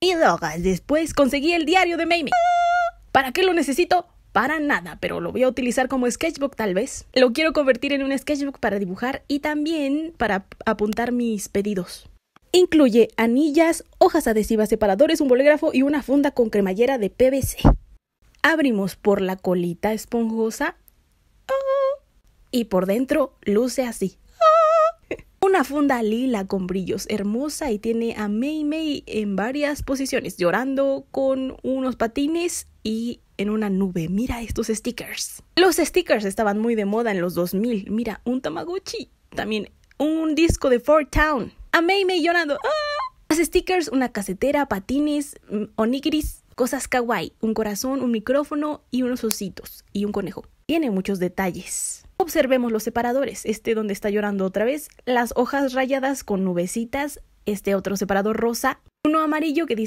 y drogas. Después conseguí el diario de Mamie. ¿Para qué lo necesito? Para nada, pero lo voy a utilizar como sketchbook tal vez. Lo quiero convertir en un sketchbook para dibujar y también para apuntar mis pedidos. Incluye anillas, hojas adhesivas, separadores, un bolígrafo y una funda con cremallera de PVC. Abrimos por la colita esponjosa oh. y por dentro luce así una funda lila con brillos, hermosa y tiene a Mei Mei en varias posiciones, llorando con unos patines y en una nube. Mira estos stickers. Los stickers estaban muy de moda en los 2000. Mira, un Tamagotchi, también un disco de Fort Town. A Mei Mei llorando. ¡Ah! stickers, una casetera, patines, mm, onigiris, cosas kawaii, un corazón, un micrófono y unos ositos y un conejo tiene muchos detalles. Observemos los separadores, este donde está llorando otra vez, las hojas rayadas con nubecitas, este otro separador rosa, uno amarillo que dice